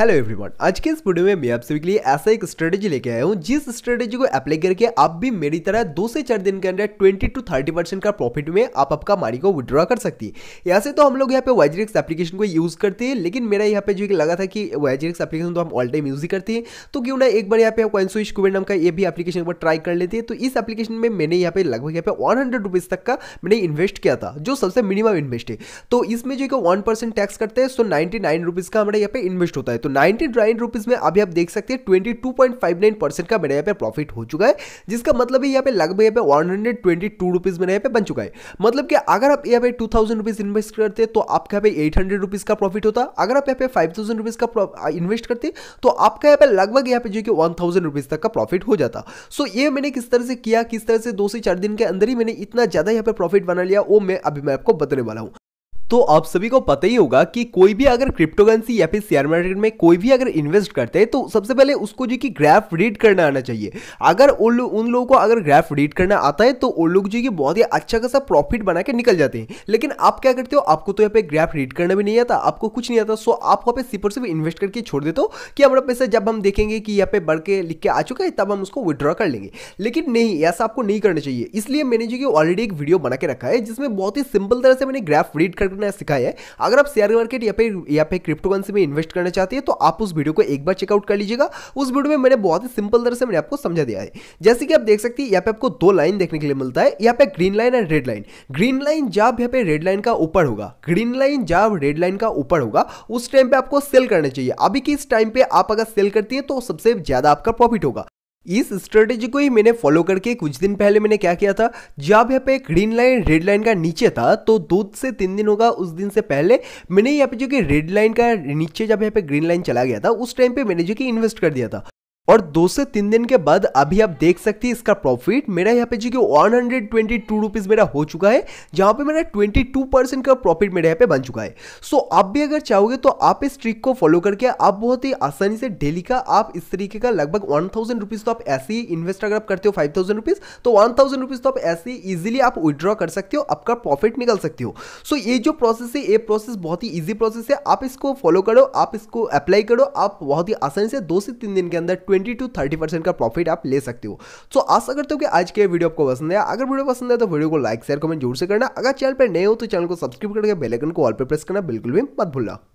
hello everyone आज के इस वीडियो में मैं आप सभी के लिए ऐसा एक स्ट्रेटेजी लेके आया हूँ जिस स्ट्रेटेजी को अप्लाई करके आप भी मेरी तरह दो से चार दिन के अंदर 20 टू 30 परसेंट का प्रॉफिट में आप आपका मारी को विड्रॉ कर सकती है यहाँ से तो हम लोग यहाँ पे वाइजरिक्स एप्लीकेशन को यूज़ करते हैं लेकिन मेरा यहाँ पे जो लगा था कि वाइजरिक्स एप्लीकेशन तो हम ऑल टाइम यूज़ ही करते हैं तो क्यों ना एक बार यहाँ पे कॉइन स्विच नाम का ये भी एप्लीकेशन पर ट्राई कर लेते हैं तो इस एप्लीकेशन में मैंने यहाँ पे लगभग यहाँ पे वन हंड्रेड तक का मैंने इन्वेस्ट किया था जो सबसे मिनिमम इन्वेस्ट है तो इसमें जो है वन टैक्स करते हैं सो नाइन्टी का हमारे यहाँ पे इन्वेस्ट होता है तो तो नाइनटी नाइन रुपीज़ में अभी आप देख सकते हैं ट्वेंटी परसेंट का मेरा यहाँ पे प्रॉफिट हो चुका है जिसका मतलब है यहाँ पे लगभग यहाँ पे one hundred twenty two rupees मेरा यहाँ पे बन चुका है मतलब कि अगर आप यहाँ पे टू थाउजेंड रुपीज़ इन्वेस्ट करते तो आपके यहाँ पे एट हंड्रेड रुपीज़ का प्रॉफिट होता अगर आप यहाँ पे फाइव थाउजेंड रुपीज़ का इन्वेस्ट करते तो आपका यहाँ पे लगभग यहाँ पे जो कि वन थाउजेंड रुपीज़ तक का प्रॉफिट हो जाता सो ये मैंने किस तरह से किया किस तरह से दो से चार दिन के अंदर ही मैंने इतना ज़्यादा यहाँ पे प्रॉफिट बना लिया वो मैं अभी मैं आपको बताने वाला हूँ तो आप सभी को पता ही होगा कि कोई भी अगर क्रिप्टो करेंसी या फिर शेयर मार्केट में कोई भी अगर इन्वेस्ट करते हैं तो सबसे पहले उसको जो कि ग्राफ रीड करना आना चाहिए अगर उन लो, उन लोगों को अगर ग्राफ रीड करना आता है तो उन लोग जो कि बहुत ही अच्छा खासा प्रॉफिट बना के निकल जाते हैं लेकिन आप क्या करते हो आपको तो यहाँ पे ग्राफ रीड करना भी नहीं आता आपको कुछ नहीं आता सो आप वहाँ पे सिपर सिर्फ इन्वेस्ट करके छोड़ देते हो कि हमारा पैसा जब हम देखेंगे कि यहाँ पे बढ़ के लिख के आ चुका है तब हम उसको विड्रॉ कर लेंगे लेकिन नहीं ऐसा आपको नहीं करना चाहिए इसलिए मैंने जो कि ऑलरेडी एक वीडियो बना के रखा है जिसमें बहुत ही सिंपल तरह से मैंने ग्राफ रीड कर मार्केट ने सिखाया है अगर आप शेयर मार्केट या फिर या फिर क्रिप्टो करेंसी में इन्वेस्ट करना चाहते हैं तो आप उस वीडियो को एक बार चेकआउट कर लीजिएगा उस वीडियो में मैंने बहुत ही सिंपल तरह से मैंने आपको समझा दिया है जैसे कि आप देख सकते हैं यहाँ पे आपको दो लाइन देखने के लिए मिलता है यहाँ पे green line and red line green line जब यहाँ पे रेड लाइन का ऊपर होगा ग्रीन लाइन जब रेड लाइन का ऊपर होगा उस टाइम पे आपको सेल करना चाहिए अभी किस टाइम पे आप अगर सेल करती है तो सबसे ज्यादा आपका प्रॉफिट होगा इस स्ट्रेटेजी को ही मैंने फॉलो करके कुछ दिन पहले मैंने क्या किया था जब यहाँ पे ग्रीन लाइन रेड लाइन का नीचे था तो दो से तीन दिन होगा उस दिन से पहले मैंने यहाँ पे जो कि रेड लाइन का नीचे जब यहाँ पे ग्रीन लाइन चला गया था उस टाइम पे मैंने जो कि इन्वेस्ट कर दिया था और दो से तीन दिन के बाद अभी आप देख सकते हैं इसका प्रॉफिट मेरा यहाँ पे जी के one hundred twenty two rupees मेरा हो चुका है जहाँ पे मेरा ट्वेंटी टू परसेंट का प्रॉफिट मेरे यहाँ पे बन चुका है सो so, आप भी अगर चाहोगे तो आप इस ट्रिक को फॉलो करके आप बहुत ही आसानी से डेली का आप इस तरीके का लगभग वन थाउजेंड रुपीज़ तो आप ऐसे ही इन्वेस्ट अगर आप करते हो फाइव थाउजेंड रुपीज़ तो वन थाउजेंड रुपीज़ तो आप ऐसे ही ईजिली आप विड्रॉ कर सकते हो आपका प्रॉफिट निकल सकते हो सो so, ये जो प्रोसेस है ये प्रोसेस बहुत ही ईजी प्रोसेस है आप इसको फॉलो करो आप इसको अप्लाई करो आप बहुत ही आसानी से दो से तीन दिन के अंदर ट्वेंटी टू थर्टी परसेंट का प्रॉफिट आप ले सकते हो तो आशा करते हो कि आज के वीडियो आपको पसंद है अगर वीडियो पसंद है तो वीडियो को लाइक शेयर कमेंट जरूर से करना अगर चैनल पर नए हो तो चैनल को सब्सक्राइब करके बेलकन को ऑल पर प्रेस करना बिल्कुल भी मत भूलना